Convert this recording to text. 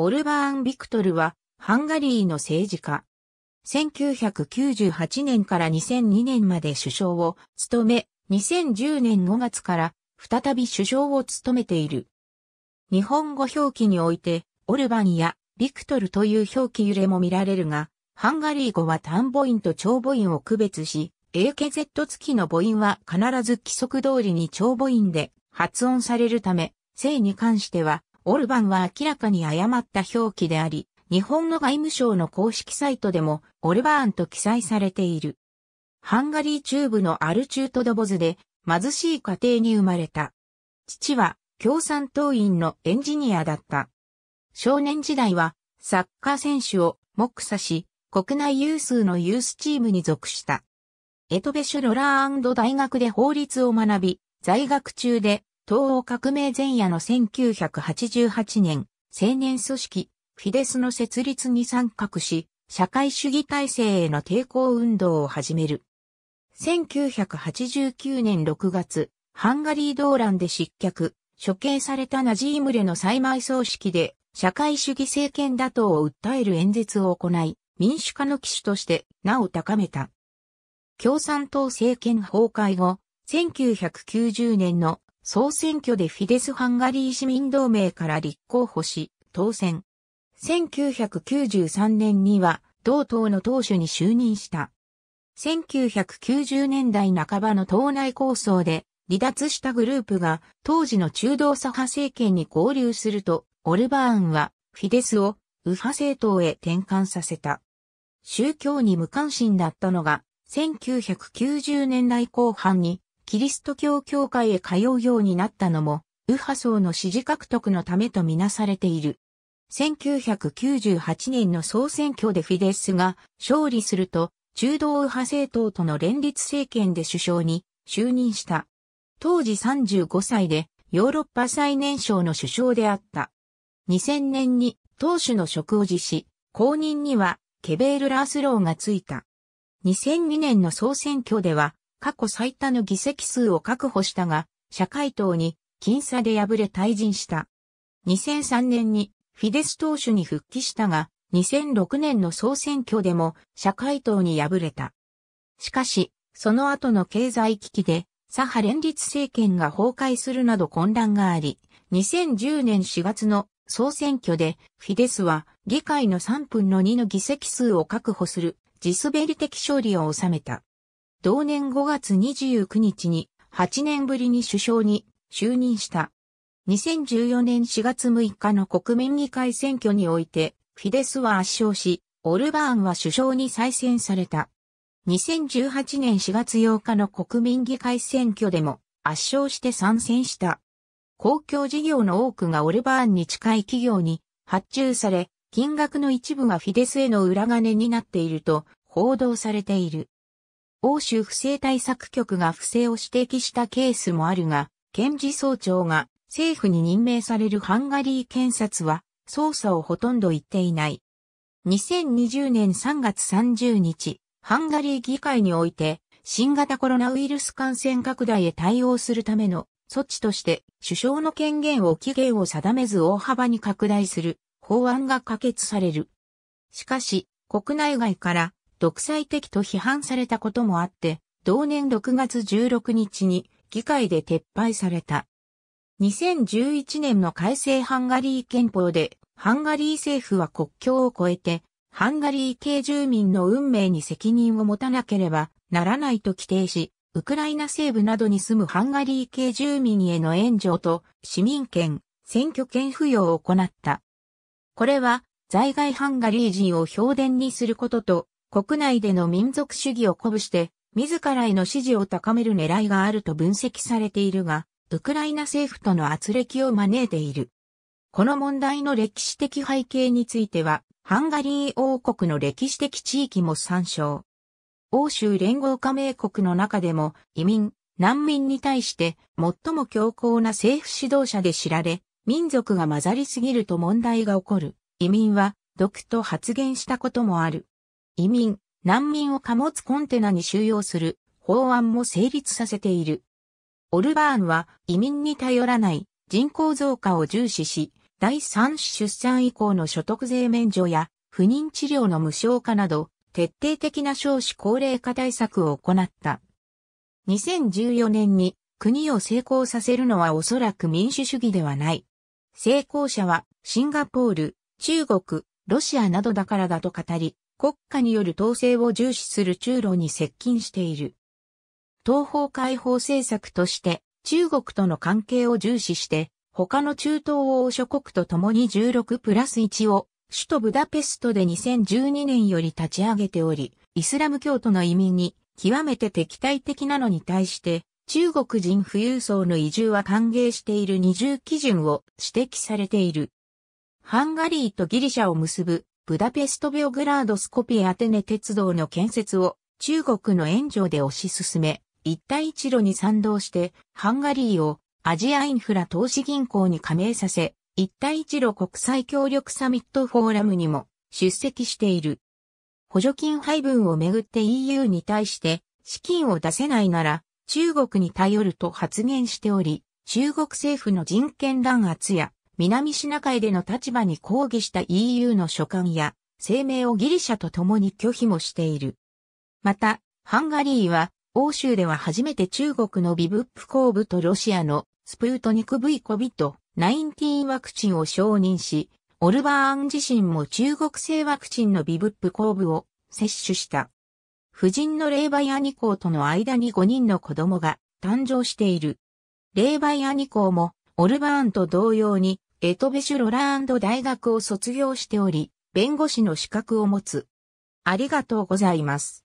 オルバーン・ビクトルは、ハンガリーの政治家。1998年から2002年まで首相を務め、2010年5月から再び首相を務めている。日本語表記において、オルバンやビクトルという表記揺れも見られるが、ハンガリー語は単母音と長母音を区別し、AKZ 付きの母音は必ず規則通りに長母音で発音されるため、性に関してはオルバンは明らかに誤った表記であり、日本の外務省の公式サイトでもオルバーンと記載されている。ハンガリー中部のアルチュートドボズで貧しい家庭に生まれた。父は共産党員のエンジニアだった。少年時代はサッカー選手を目指し、国内有数のユースチームに属した。エトベシュロラー大学で法律を学び、在学中で東欧革命前夜の1988年、青年組織、フィデスの設立に参画し、社会主義体制への抵抗運動を始める。1989年6月、ハンガリー動乱で失脚、処刑されたナジームレの再埋葬式で、社会主義政権打倒を訴える演説を行い、民主化の機種として名を高めた。共産党政権崩壊後、1990年の総選挙でフィデス・ハンガリー市民同盟から立候補し、当選。1993年には、同党の党首に就任した。1990年代半ばの党内構想で、離脱したグループが当時の中道左派政権に合流すると、オルバーンはフィデスを右派政党へ転換させた。宗教に無関心だったのが1990年代後半にキリスト教教会へ通うようになったのも、右派層の支持獲得のためとみなされている。1998年の総選挙でフィデスが勝利すると、中道右派政党との連立政権で首相に就任した。当時35歳でヨーロッパ最年少の首相であった。2000年に党首の職を辞し、後任にはケベール・ラースローがついた。2002年の総選挙では過去最多の議席数を確保したが、社会党に僅差で敗れ退陣した。2003年にフィデス党首に復帰したが、2006年の総選挙でも社会党に敗れた。しかし、その後の経済危機で、左派連立政権が崩壊するなど混乱があり、2010年4月の総選挙で、フィデスは議会の3分の2の議席数を確保する地滑り的勝利を収めた。同年5月29日に8年ぶりに首相に就任した。2014年4月6日の国民議会選挙において、フィデスは圧勝し、オルバーンは首相に再選された。2018年4月8日の国民議会選挙でも圧勝して参戦した。公共事業の多くがオルバーンに近い企業に発注され、金額の一部がフィデスへの裏金になっていると報道されている。欧州不正対策局が不正を指摘したケースもあるが、検事総長が政府に任命されるハンガリー検察は捜査をほとんど言っていない。2020年3月30日、ハンガリー議会において新型コロナウイルス感染拡大へ対応するための措置として首相の権限を期限を定めず大幅に拡大する法案が可決される。しかし、国内外から独裁的と批判されたこともあって、同年6月16日に議会で撤廃された。2011年の改正ハンガリー憲法で、ハンガリー政府は国境を越えて、ハンガリー系住民の運命に責任を持たなければならないと規定し、ウクライナ西部などに住むハンガリー系住民への援助と市民権、選挙権付与を行った。これは在外ハンガリー人を評伝にすることと国内での民族主義を鼓舞して、自らへの支持を高める狙いがあると分析されているが、ウクライナ政府との圧力を招いている。この問題の歴史的背景については、ハンガリー王国の歴史的地域も参照。欧州連合加盟国の中でも移民、難民に対して最も強硬な政府指導者で知られ、民族が混ざりすぎると問題が起こる。移民は、毒と発言したこともある。移民、難民を貨物コンテナに収容する法案も成立させている。オルバーンは移民に頼らない人口増加を重視し、第3子出産以降の所得税免除や不妊治療の無償化など、徹底的な少子高齢化対策を行った。2014年に国を成功させるのはおそらく民主主義ではない。成功者はシンガポール、中国、ロシアなどだからだと語り、国家による統制を重視する中路に接近している。東方解放政策として中国との関係を重視して他の中東欧諸国と共に16プラス1を首都ブダペストで2012年より立ち上げており、イスラム教徒の移民に極めて敵対的なのに対して中国人富裕層の移住は歓迎している二重基準を指摘されている。ハンガリーとギリシャを結ぶブダペスト・ベオグラード・スコピエ・アテネ鉄道の建設を中国の援助で推し進め、一帯一路に賛同して、ハンガリーをアジアインフラ投資銀行に加盟させ、一帯一路国際協力サミットフォーラムにも出席している。補助金配分をめぐって EU に対して資金を出せないなら中国に頼ると発言しており、中国政府の人権弾圧や南シナ海での立場に抗議した EU の書簡や声明をギリシャと共に拒否もしている。また、ハンガリーは、欧州では初めて中国のビブップ工部とロシアのスプートニク V コビット19ワクチンを承認し、オルバーン自身も中国製ワクチンのビブップ工部を接種した。夫人のレイバイアニコーとの間に5人の子供が誕生している。霊媒アニコーもオルバーンと同様にエトベシュ・ロラーンド大学を卒業しており、弁護士の資格を持つ。ありがとうございます。